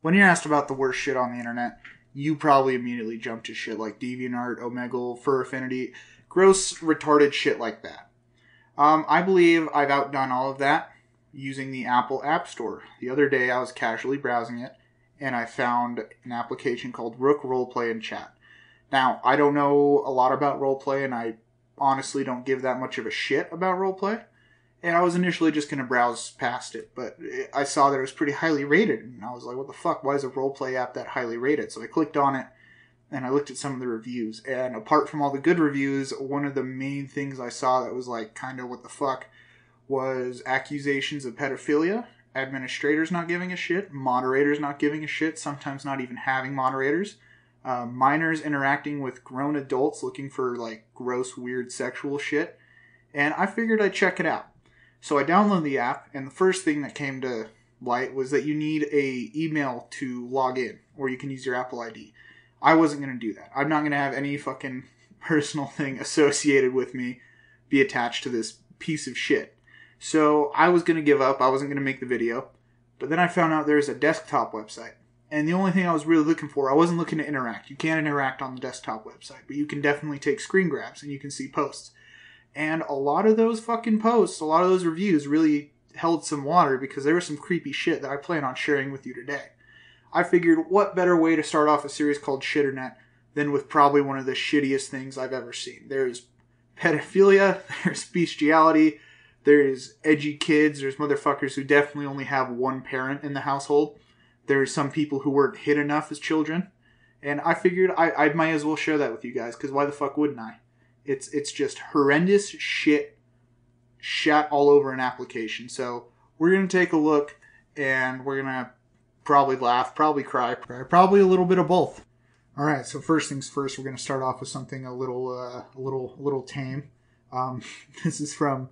when you're asked about the worst shit on the internet, you probably immediately jump to shit like DeviantArt, Omegle, Fur Affinity, gross, retarded shit like that. Um, I believe I've outdone all of that using the Apple App Store. The other day, I was casually browsing it, and I found an application called Rook Roleplay and Chat. Now, I don't know a lot about roleplay, and I honestly don't give that much of a shit about roleplay. And I was initially just going to browse past it, but I saw that it was pretty highly rated, and I was like, what the fuck? Why is a roleplay app that highly rated? So I clicked on it and I looked at some of the reviews. And apart from all the good reviews, one of the main things I saw that was like, kind of what the fuck was accusations of pedophilia, administrators not giving a shit, moderators not giving a shit, sometimes not even having moderators. Uh, minors interacting with grown adults looking for like gross, weird sexual shit. And I figured I'd check it out. So I downloaded the app, and the first thing that came to light was that you need a email to log in, or you can use your Apple ID. I wasn't going to do that. I'm not going to have any fucking personal thing associated with me be attached to this piece of shit. So I was going to give up. I wasn't going to make the video. But then I found out there's a desktop website. And the only thing I was really looking for, I wasn't looking to interact. You can't interact on the desktop website, but you can definitely take screen grabs and you can see posts. And a lot of those fucking posts, a lot of those reviews really held some water because there was some creepy shit that I plan on sharing with you today. I figured what better way to start off a series called Shitternet than with probably one of the shittiest things I've ever seen. There's pedophilia, there's bestiality, there's edgy kids, there's motherfuckers who definitely only have one parent in the household. There's some people who weren't hit enough as children. And I figured I, I might as well share that with you guys because why the fuck wouldn't I? It's it's just horrendous shit shot all over an application. So we're gonna take a look and we're gonna probably laugh, probably cry, probably a little bit of both. All right. So first things first, we're gonna start off with something a little uh, a little a little tame. Um, this is from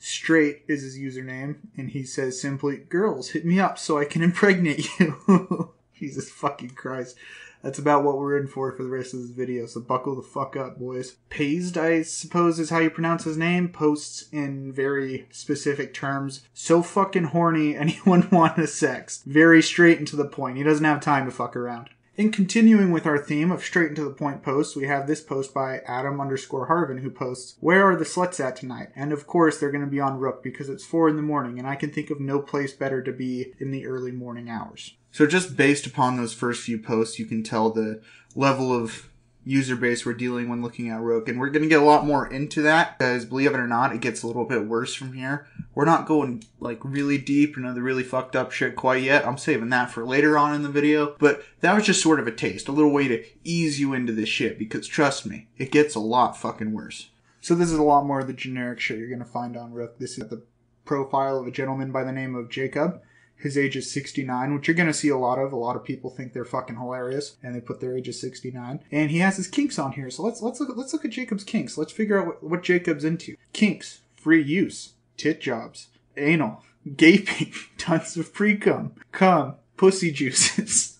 Straight is his username, and he says simply, "Girls, hit me up so I can impregnate you." Jesus fucking Christ that's about what we're in for for the rest of this video. So buckle the fuck up, boys. Pazed, I suppose, is how you pronounce his name. Posts in very specific terms. So fucking horny, anyone want a sex? Very straight and to the point. He doesn't have time to fuck around. In continuing with our theme of straight and to the point posts, we have this post by Adam underscore Harvin who posts, Where are the sluts at tonight? And of course, they're going to be on Rook because it's 4 in the morning and I can think of no place better to be in the early morning hours. So just based upon those first few posts, you can tell the level of user base we're dealing when looking at Roke. And we're going to get a lot more into that because believe it or not, it gets a little bit worse from here. We're not going like really deep into the really fucked up shit quite yet. I'm saving that for later on in the video. But that was just sort of a taste, a little way to ease you into this shit because trust me, it gets a lot fucking worse. So this is a lot more of the generic shit you're going to find on Rook. This is the profile of a gentleman by the name of Jacob his age is 69, which you're going to see a lot of. A lot of people think they're fucking hilarious, and they put their age as 69. And he has his kinks on here, so let's let's look let's look at Jacob's kinks. Let's figure out what, what Jacob's into. Kinks, free use, tit jobs, anal, gaping, tons of pre cum, cum, pussy juices.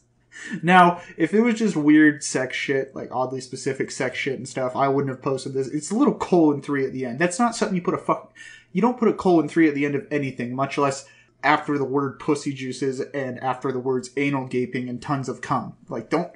Now, if it was just weird sex shit, like oddly specific sex shit and stuff, I wouldn't have posted this. It's a little colon three at the end. That's not something you put a fuck. You don't put a colon three at the end of anything, much less after the word pussy juices and after the words anal gaping and tons of cum. Like, don't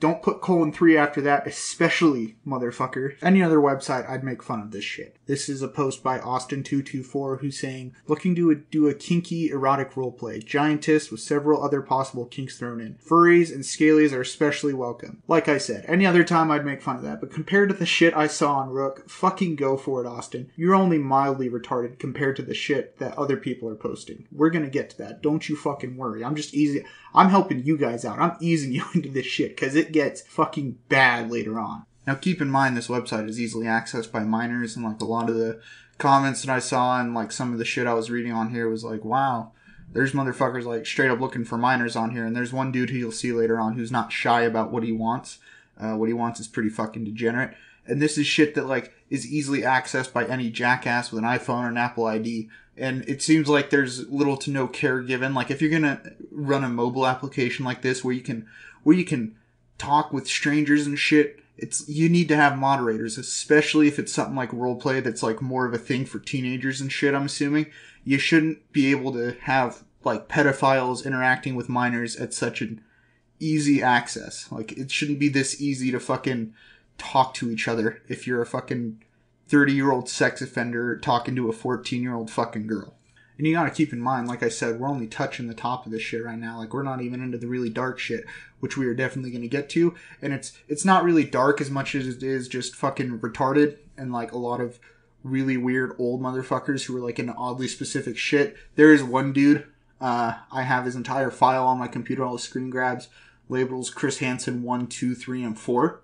don't put colon 3 after that, especially, motherfucker. Any other website, I'd make fun of this shit. This is a post by Austin224 who's saying, looking to do a kinky erotic roleplay. Giantess with several other possible kinks thrown in. Furries and scalies are especially welcome. Like I said, any other time I'd make fun of that, but compared to the shit I saw on Rook, fucking go for it, Austin. You're only mildly retarded compared to the shit that other people are posting. We're gonna get to that. Don't you fucking worry. I'm just easy. I'm helping you guys out. I'm easing you into this shit, cause it gets fucking bad later on. Now, keep in mind this website is easily accessed by minors, and like a lot of the comments that I saw and like some of the shit I was reading on here was like, wow, there's motherfuckers like straight up looking for minors on here. And there's one dude who you'll see later on who's not shy about what he wants. Uh, what he wants is pretty fucking degenerate. And this is shit that like is easily accessed by any jackass with an iPhone or an Apple ID. And it seems like there's little to no care given. Like if you're gonna run a mobile application like this where you can where you can talk with strangers and shit, it's you need to have moderators, especially if it's something like roleplay that's like more of a thing for teenagers and shit. I'm assuming you shouldn't be able to have like pedophiles interacting with minors at such an easy access. Like it shouldn't be this easy to fucking talk to each other if you're a fucking 30 year old sex offender talking to a 14 year old fucking girl. And you gotta keep in mind, like I said, we're only touching the top of this shit right now. Like we're not even into the really dark shit, which we are definitely gonna get to. And it's it's not really dark as much as it is just fucking retarded and like a lot of really weird old motherfuckers who are like in oddly specific shit. There is one dude, uh, I have his entire file on my computer, all the screen grabs, labels Chris Hansen one, two, three, and 4.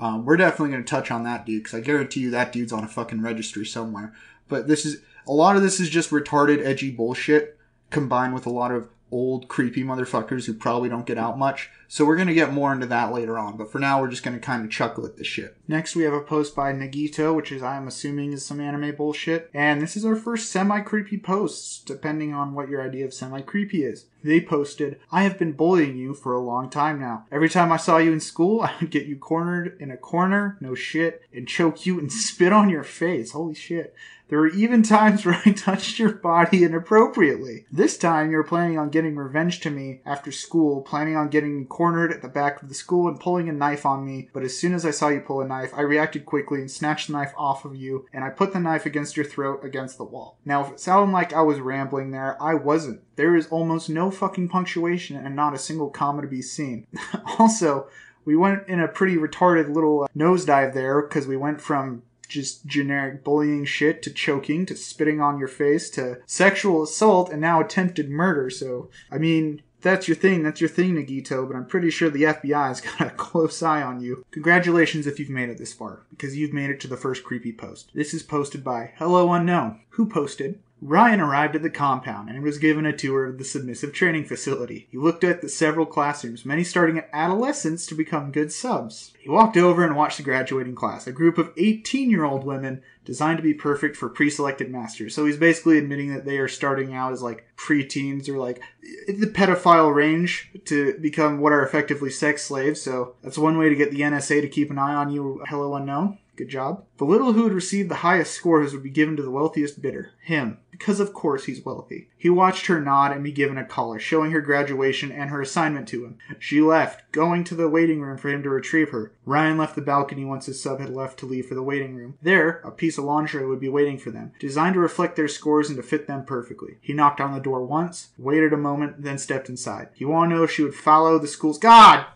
Um, we're definitely going to touch on that dude because I guarantee you that dude's on a fucking registry somewhere. But this is a lot of this is just retarded, edgy bullshit combined with a lot of old, creepy motherfuckers who probably don't get out much. So we're going to get more into that later on, but for now we're just going to kind of chuckle at this shit. Next we have a post by Nagito, which is I'm assuming is some anime bullshit. And this is our first semi-creepy post, depending on what your idea of semi-creepy is. They posted, I have been bullying you for a long time now. Every time I saw you in school, I would get you cornered in a corner, no shit, and choke you and spit on your face. Holy shit. There were even times where I touched your body inappropriately. This time, you're planning on getting revenge to me after school, planning on getting me cornered at the back of the school and pulling a knife on me. But as soon as I saw you pull a knife, I reacted quickly and snatched the knife off of you, and I put the knife against your throat against the wall. Now, if it sounded like I was rambling there, I wasn't. There is almost no no fucking punctuation and not a single comma to be seen. also, we went in a pretty retarded little uh, nosedive there because we went from just generic bullying shit to choking to spitting on your face to sexual assault and now attempted murder. So, I mean, that's your thing, that's your thing, Nagito, but I'm pretty sure the FBI's got a close eye on you. Congratulations if you've made it this far, because you've made it to the first creepy post. This is posted by Hello Unknown. Who posted? Ryan arrived at the compound and was given a tour of the submissive training facility. He looked at the several classrooms, many starting at adolescence to become good subs. He walked over and watched the graduating class, a group of 18 year old women designed to be perfect for pre selected masters. So he's basically admitting that they are starting out as like preteens or like the pedophile range to become what are effectively sex slaves. So that's one way to get the NSA to keep an eye on you, hello unknown. Good job. The little who had received the highest scores would be given to the wealthiest bidder, him, because of course he's wealthy. He watched her nod and be given a collar, showing her graduation and her assignment to him. She left, going to the waiting room for him to retrieve her. Ryan left the balcony once his sub had left to leave for the waiting room. There, a piece of lingerie would be waiting for them, designed to reflect their scores and to fit them perfectly. He knocked on the door once, waited a moment, then stepped inside. He wanted to know if she would follow the school's. God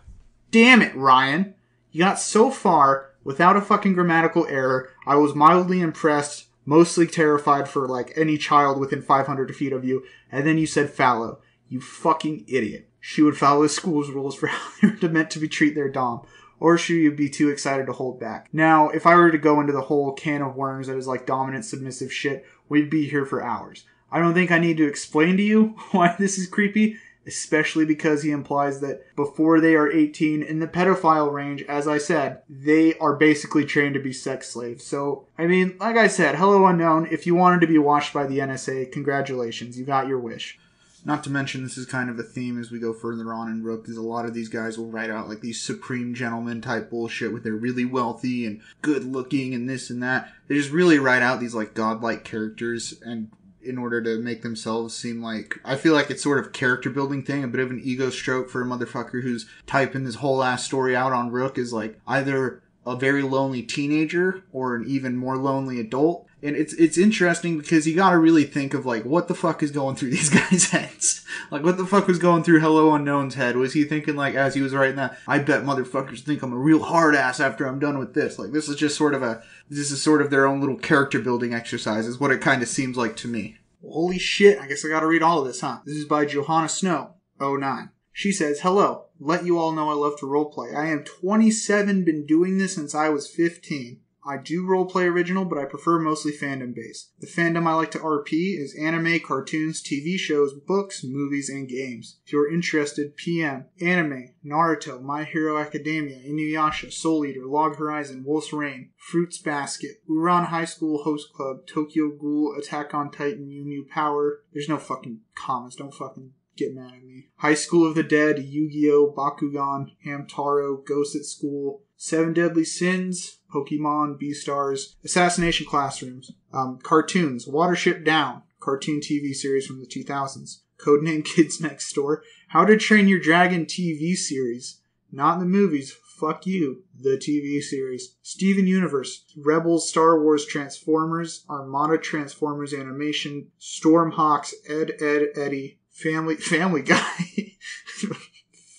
damn it, Ryan! You got so far Without a fucking grammatical error, I was mildly impressed, mostly terrified for like any child within 500 feet of you, and then you said fallow. You fucking idiot. She would follow the school's rules for how they were meant to be treat their dom or should you be too excited to hold back? Now, if I were to go into the whole can of worms that is like dominant submissive shit, we'd be here for hours. I don't think I need to explain to you why this is creepy, especially because he implies that before they are 18 in the pedophile range, as I said, they are basically trained to be sex slaves. So, I mean, like I said, Hello Unknown, if you wanted to be watched by the NSA, congratulations, you got your wish. Not to mention, this is kind of a theme as we go further on in Rook, because a lot of these guys will write out like these supreme gentleman type bullshit with they're really wealthy and good looking and this and that. They just really write out these like godlike characters and in order to make themselves seem like I feel like it's sort of character building thing, a bit of an ego stroke for a motherfucker who's typing this whole ass story out on Rook is like either a very lonely teenager or an even more lonely adult and it's it's interesting because you got to really think of like what the fuck is going through these guys' heads. Like what the fuck was going through Hello Unknown's head? Was he thinking like as he was writing that? I bet motherfuckers think I'm a real hard ass after I'm done with this. Like this is just sort of a this is sort of their own little character building exercise. Is what it kind of seems like to me. Holy shit! I guess I got to read all of this, huh? This is by Johanna Snow, 09. She says, "Hello, let you all know I love to roleplay. I am 27, been doing this since I was 15." I do roleplay original, but I prefer mostly fandom based. The fandom I like to RP is anime, cartoons, TV shows, books, movies, and games. If you're interested, PM, anime, Naruto, My Hero Academia, Inuyasha, Soul Eater, Log Horizon, Wolf's Rain, Fruits Basket, Uran High School Host Club, Tokyo Ghoul, Attack on Titan, Yu Yu Power. There's no fucking commas, don't fucking get mad at me. High School of the Dead, Yu Gi Oh!, Bakugan, Hamtaro, Ghost at School, Seven Deadly Sins, Pokemon, Beastars, Assassination Classrooms, um, cartoons, Watership Down, cartoon TV series from the 2000s, Codename Kids Next Door, How to Train Your Dragon TV series, not the movies, fuck you, the TV series, Steven Universe, Rebels, Star Wars, Transformers, Armada, Transformers Animation, Stormhawks, Ed, Ed, Eddie, Family, Family Guy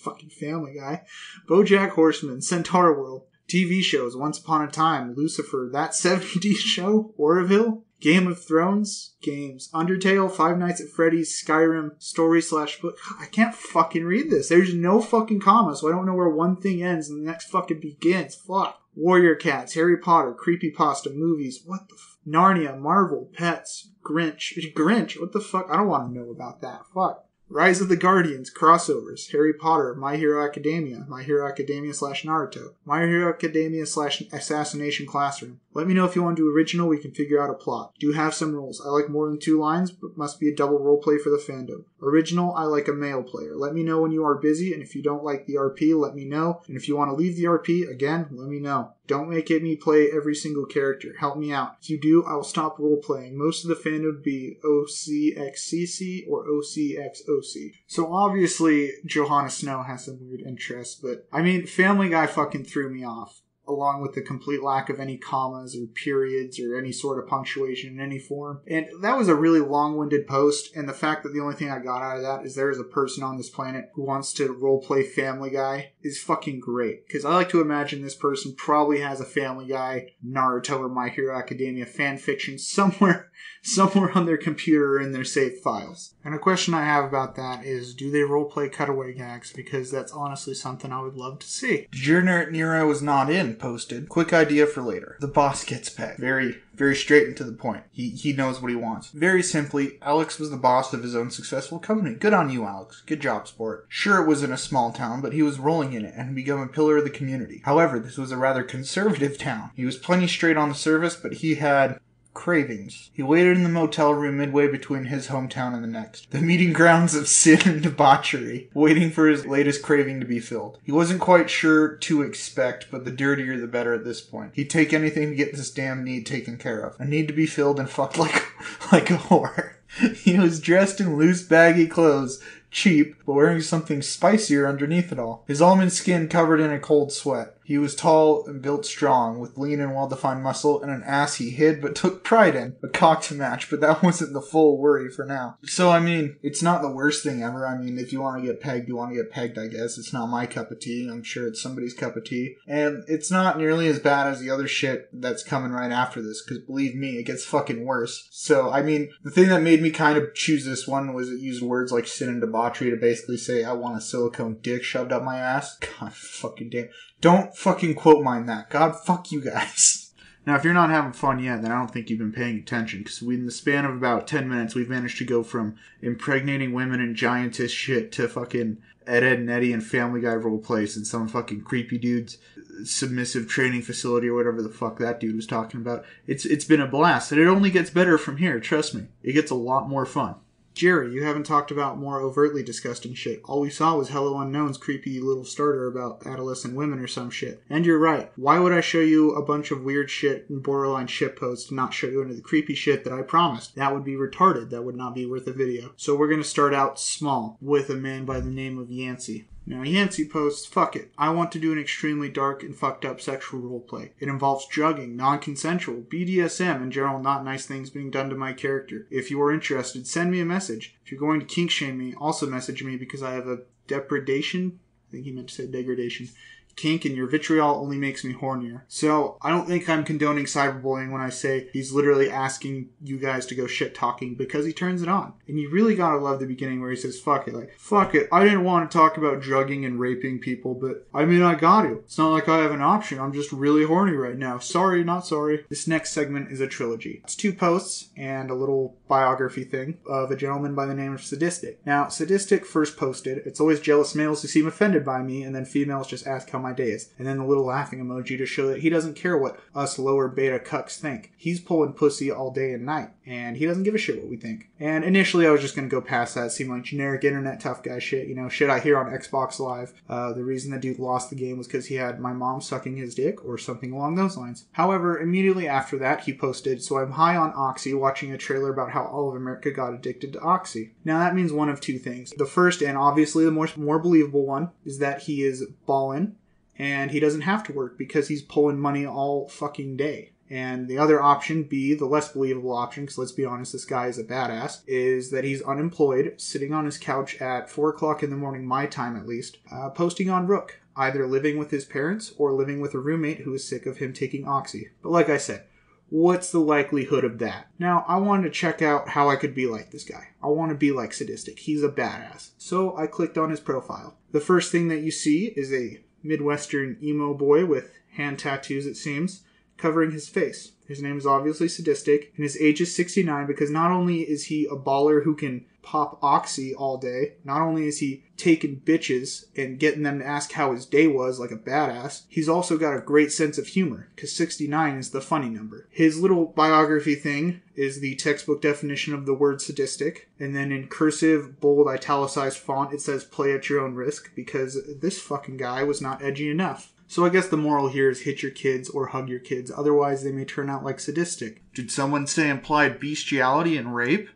fucking Family Guy, BoJack Horseman, Centaur World, TV shows Once Upon a Time, Lucifer, That 70s Show, Oroville, Game of Thrones, games, Undertale, Five Nights at Freddy's, Skyrim, story slash book. I can't fucking read this. There's no fucking comma, so I don't know where one thing ends and the next fucking begins. Fuck. Warrior Cats, Harry Potter, Creepy Pasta movies, what the f- Narnia, Marvel, Pets, Grinch. Grinch, what the fuck? I don't want to know about that. Fuck. Rise of the Guardians crossovers, Harry Potter, My Hero Academia, My Hero Academia slash Naruto, My Hero Academia slash Assassination Classroom. Let me know if you want to do original, we can figure out a plot. Do have some rules. I like more than two lines, but must be a double roleplay for the fandom. Original, I like a male player. Let me know when you are busy, and if you don't like the RP, let me know. And if you want to leave the RP, again, let me know. Don't make me play every single character. Help me out. If you do, I will stop role playing. Most of the fandom would be OCXCC or OCXOC. So obviously, Johanna Snow has some weird interests, but I mean, Family Guy fucking threw me off along with the complete lack of any commas or periods or any sort of punctuation in any form. And that was a really long winded post. And the fact that the only thing I got out of that is there is a person on this planet who wants to role play Family Guy is fucking great because I like to imagine this person probably has a Family Guy, Naruto, or My Hero Academia fan fiction somewhere, somewhere on their computer in their save files. And a question I have about that is, do they roleplay cutaway gags? Because that's honestly something I would love to see. Junior Nero is not in. Posted. Quick idea for later. The boss gets back. Very very straight and to the point. He he knows what he wants. Very simply, Alex was the boss of his own successful company. Good on you, Alex. Good job, sport. Sure, it was in a small town, but he was rolling in it and had become a pillar of the community. However, this was a rather conservative town. He was plenty straight on the surface, but he had cravings. He waited in the motel room midway between his hometown and the next, the meeting grounds of sin and debauchery, waiting for his latest craving to be filled. He wasn't quite sure to expect, but the dirtier the better at this point. He'd take anything to get this damn need taken care of. A need to be filled and fucked like like a whore. He was dressed in loose baggy clothes cheap, but wearing something spicier underneath it all. His almond skin covered in a cold sweat. He was tall and built strong, with lean and well defined muscle and an ass he hid but took pride in. A cock to match, but that wasn't the full worry for now. So, I mean, it's not the worst thing ever. I mean, if you want to get pegged, you want to get pegged, I guess. It's not my cup of tea. I'm sure it's somebody's cup of tea. And it's not nearly as bad as the other shit that's coming right after this, because believe me, it gets fucking worse. So, I mean, the thing that made me kind of choose this one was it used words like sin and debauchery debauchery to basically say I want a silicone dick shoved up my ass. God fucking damn. Don't fucking quote mine that. God fuck you guys. Now, if you're not having fun yet, then I don't think you've been paying attention, because in the span of about 10 minutes, we've managed to go from impregnating women and giantess shit to fucking Ed, Ed, and Eddie and Family Guy role plays and some fucking creepy dude's submissive training facility or whatever the fuck that dude was talking about. It's It's been a blast, and it only gets better from here, trust me. It gets a lot more fun. Jerry, you haven't talked about more overtly disgusting shit. All we saw was Hello Unknown's creepy little starter about adolescent women or some shit. And you're right. Why would I show you a bunch of weird shit and borderline shit posts and not show you any of the creepy shit that I promised? That would be retarded. That would not be worth a video. So we're going to start out small with a man by the name of Yancey. Now, Yancey posts, fuck it, I want to do an extremely dark and fucked up sexual roleplay. It involves drugging, non consensual, BDSM, and general not nice things being done to my character. If you are interested, send me a message. If you're going to kink shame me, also message me because I have a depredation. I think he meant to say degradation kink and your vitriol only makes me hornier. So I don't think I'm condoning cyberbullying when I say he's literally asking you guys to go shit talking because he turns it on. And you really gotta love the beginning where he says, fuck it, like, fuck it. I didn't want to talk about drugging and raping people, but I mean, I got to. It's not like I have an option. I'm just really horny right now. Sorry, not sorry. This next segment is a trilogy. It's two posts and a little biography thing of a gentleman by the name of Sadistic. Now, Sadistic first posted, It's always jealous males who seem offended by me, and then females just ask how my day is, and then the little laughing emoji to show that he doesn't care what us lower beta cucks think. He's pulling pussy all day and night, and he doesn't give a shit what we think. And initially, I was just gonna go past that, it seemed like generic internet tough guy shit, you know, shit I hear on Xbox Live. Uh, the reason the dude lost the game was because he had my mom sucking his dick, or something along those lines. However, immediately after that, he posted, So I'm high on Oxy watching a trailer about how all of America got addicted to Oxy. Now, that means one of two things. The first, and obviously the more, more believable one, is that he is ballin' and he doesn't have to work because he's pulling money all fucking day. And the other option, B, the less believable option, because let's be honest, this guy is a badass, is that he's unemployed, sitting on his couch at 4 o'clock in the morning, my time at least, uh, posting on Rook, either living with his parents or living with a roommate who is sick of him taking Oxy. But like I said, What's the likelihood of that? Now, I wanted to check out how I could be like this guy. I want to be like Sadistic. He's a badass. So I clicked on his profile. The first thing that you see is a Midwestern emo boy with hand tattoos, it seems, covering his face. His name is obviously sadistic, and his age is 69 because not only is he a baller who can pop oxy all day, not only is he taking bitches and getting them to ask how his day was like a badass, he's also got a great sense of humor because 69 is the funny number. His little biography thing is the textbook definition of the word sadistic, and then in cursive, bold, italicized font, it says play at your own risk because this fucking guy was not edgy enough. So I guess the moral here is hit your kids or hug your kids, otherwise, they may turn out out like sadistic. Did someone say implied bestiality and rape?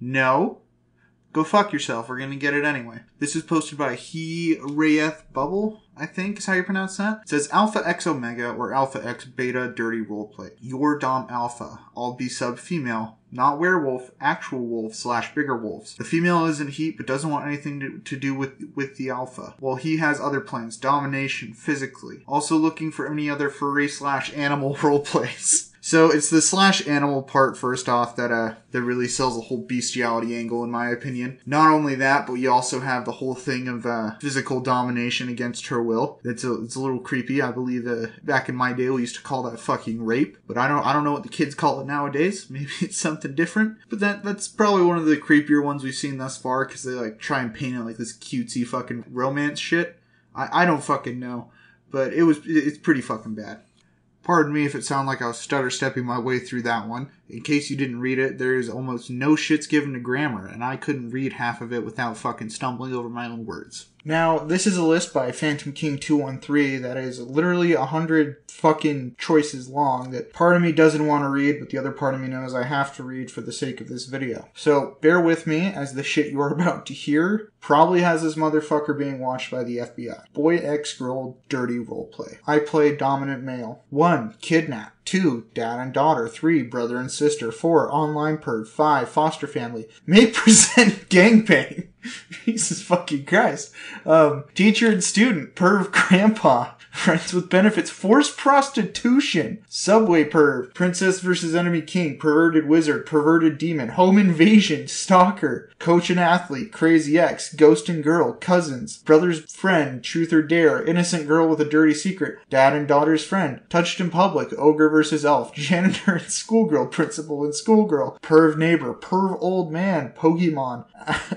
No. Go fuck yourself. We're going to get it anyway. This is posted by He Rayeth Bubble. I think is how you pronounce that. It says Alpha X Omega or Alpha X Beta Dirty Roleplay. Your Dom Alpha. All B sub female. Not werewolf, actual wolf slash bigger wolves. The female is in heat but doesn't want anything to, to do with, with the alpha. While he has other plans. Domination, physically. Also looking for any other furry slash animal roleplays. So it's the slash animal part first off that uh that really sells the whole bestiality angle in my opinion. Not only that, but you also have the whole thing of uh, physical domination against her will. It's a, it's a little creepy. I believe uh, back in my day we used to call that fucking rape, but I don't I don't know what the kids call it nowadays. Maybe it's something different. But that that's probably one of the creepier ones we've seen thus far because they like try and paint it like this cutesy fucking romance shit. I I don't fucking know, but it was it's pretty fucking bad. Pardon me if it sounded like I was stutter stepping my way through that one in case you didn't read it, there is almost no shits given to grammar, and I couldn't read half of it without fucking stumbling over my own words. Now, this is a list by Phantom King 213 that is literally a hundred fucking choices long that part of me doesn't want to read, but the other part of me knows I have to read for the sake of this video. So bear with me as the shit you are about to hear probably has this motherfucker being watched by the FBI. Boy X girl dirty roleplay. I play dominant male. 1. Kidnap. 2. Dad and daughter. 3. Brother and sister sister. Four, online perv. Five, foster family. May present gangbang. Jesus fucking Christ. Um, teacher and student, perv grandpa. Friends with benefits, forced prostitution, subway perv, princess versus enemy king, perverted wizard, perverted demon, home invasion, stalker, coach and athlete, crazy ex, ghost and girl, cousins, brother's friend, truth or dare, innocent girl with a dirty secret, dad and daughter's friend, touched in public, ogre versus elf, janitor and schoolgirl, principal and schoolgirl, perv neighbor, perv old man, Pokemon,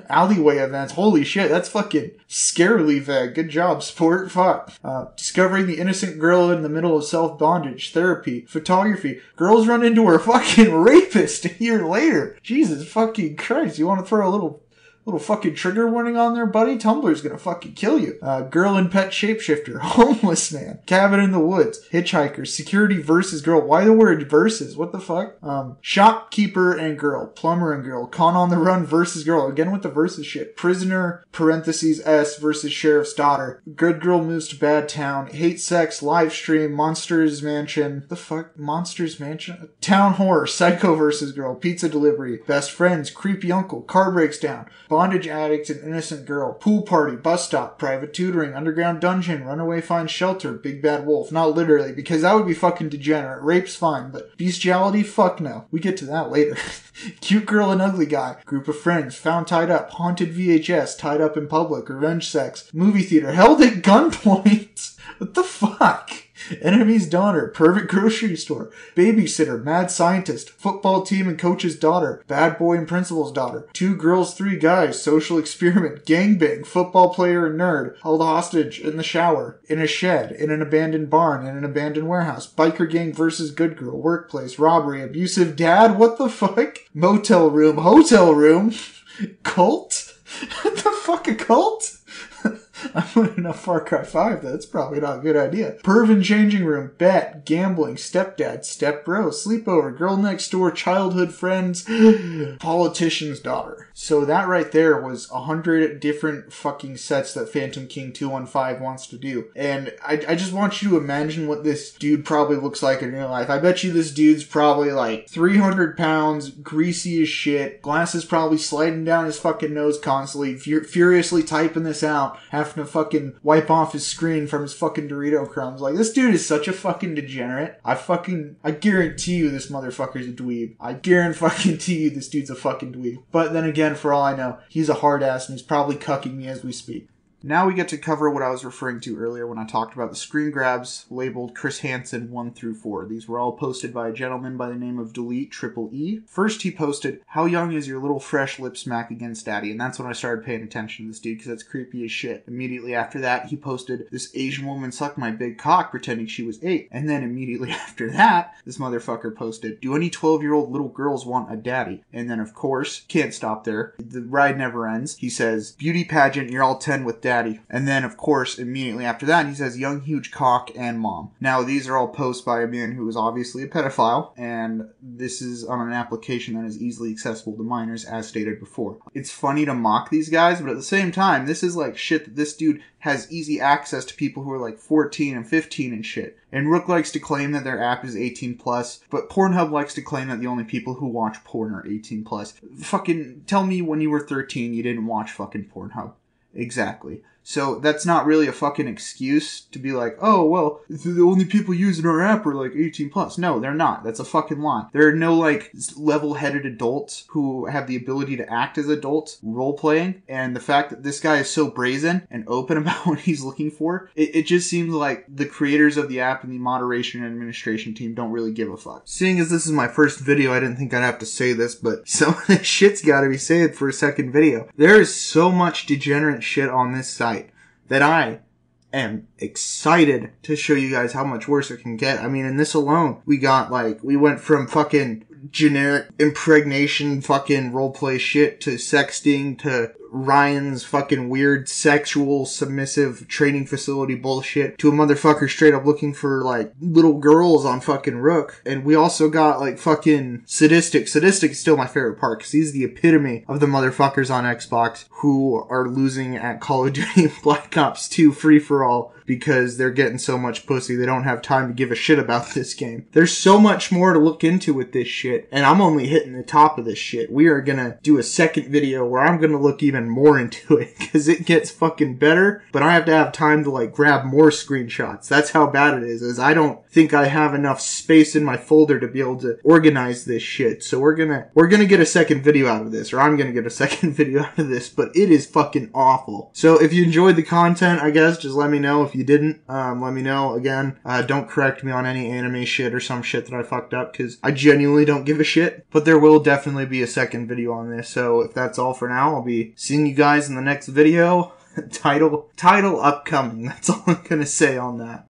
alleyway events. Holy shit, that's fucking scarily vague. Good job, sport. Fuck. Uh, discover discovering the innocent girl in the middle of self bondage, therapy, photography. Girls run into her fucking rapist a year later. Jesus fucking Christ, you want to throw a little little fucking trigger warning on there, buddy. Tumblr's gonna fucking kill you. Uh, girl and pet shapeshifter, homeless man, cabin in the woods, hitchhiker, security versus girl. Why the word versus? What the fuck? Um, shopkeeper and girl, plumber and girl, con on the run versus girl. Again with the versus shit. Prisoner parentheses s versus sheriff's daughter. Good girl moves to bad town. Hate sex live stream. Monsters mansion. The fuck? Monsters mansion. Town horror. Psycho versus girl. Pizza delivery. Best friends. Creepy uncle. Car breaks down bondage addict, and innocent girl, pool party, bus stop, private tutoring, underground dungeon, runaway find shelter, big bad wolf. Not literally, because that would be fucking degenerate. Rape's fine, but bestiality, fuck no. We get to that later. Cute girl and ugly guy, group of friends, found tied up, haunted VHS, tied up in public, revenge sex, movie theater, held at gunpoint. what the fuck? Enemy's daughter, perfect grocery store, babysitter, mad scientist, football team and coach's daughter, bad boy and principal's daughter, two girls, three guys, social experiment, gangbang, football player and nerd, held hostage in the shower, in a shed, in an abandoned barn, in an abandoned warehouse, biker gang versus good girl, workplace, robbery, abusive dad, what the fuck? Motel room, hotel room, cult? what the fuck, a cult? I'm putting a Far Cry 5 That's probably not a good idea. Perv in changing room, bet, gambling, stepdad, stepbro, sleepover, girl next door, childhood friends, politician's daughter. So that right there was a hundred different fucking sets that Phantom King 215 wants to do. And I, I just want you to imagine what this dude probably looks like in real life. I bet you this dude's probably like 300 pounds, greasy as shit, glasses probably sliding down his fucking nose constantly, fur- furiously typing this out Half having to fucking wipe off his screen from his fucking Dorito crumbs. Like, this dude is such a fucking degenerate. I fucking, I guarantee you this motherfucker's a dweeb. I guarantee you this dude's a fucking dweeb. But then again, for all I know, he's a hard ass and he's probably cucking me as we speak. Now we get to cover what I was referring to earlier when I talked about the screen grabs labeled Chris Hansen 1 through 4. These were all posted by a gentleman by the name of Delete Triple E. First, he posted, How young is your little fresh lip smack against daddy? And that's when I started paying attention to this dude because that's creepy as shit. Immediately after that, he posted, This Asian woman sucked my big cock pretending she was 8. And then immediately after that, this motherfucker posted, Do any 12 year old little girls want a daddy? And then, of course, can't stop there. The ride never ends. He says, Beauty pageant, you're all 10 with daddy daddy. And then, of course, immediately after that, he says young, huge cock and mom. Now, these are all posts by a man who is obviously a pedophile, and this is on an application that is easily accessible to minors, as stated before. It's funny to mock these guys, but at the same time, this is like shit that this dude has easy access to people who are like 14 and 15 and shit. And Rook likes to claim that their app is 18 plus, but Pornhub likes to claim that the only people who watch porn are 18 plus. Fucking tell me when you were 13 you didn't watch fucking Pornhub. Exactly so that's not really a fucking excuse to be like, oh, well, the only people using our app are like 18 plus. No, they're not. That's a fucking lie. There are no like level headed adults who have the ability to act as adults role playing. And the fact that this guy is so brazen and open about what he's looking for, it, it just seems like the creators of the app and the moderation and administration team don't really give a fuck. Seeing as this is my first video, I didn't think I'd have to say this, but some of this shit's gotta be said for a second video. There is so much degenerate shit on this site that I am excited to show you guys how much worse it can get. I mean, in this alone, we got like, we went from fucking generic impregnation fucking roleplay shit to sexting to Ryan's fucking weird sexual submissive training facility bullshit to a motherfucker straight up looking for like little girls on fucking Rook. And we also got like fucking sadistic. Sadistic is still my favorite part because he's the epitome of the motherfuckers on Xbox who are losing at Call of Duty Black Ops 2 free for all because they're getting so much pussy they don't have time to give a shit about this game. There's so much more to look into with this shit, and I'm only hitting the top of this shit. We are gonna do a second video where I'm gonna look even even more into it because it gets fucking better, but I have to have time to like grab more screenshots. That's how bad it is, is I don't think I have enough space in my folder to be able to organize this shit. So we're gonna, we're gonna get a second video out of this, or I'm gonna get a second video out of this, but it is fucking awful. So if you enjoyed the content, I guess, just let me know. If you didn't, um, let me know. Again, uh, don't correct me on any anime shit or some shit that I fucked up because I genuinely don't give a shit, but there will definitely be a second video on this. So if that's all for now, I'll be seeing seeing you guys in the next video. title title upcoming. That's all I'm gonna say on that.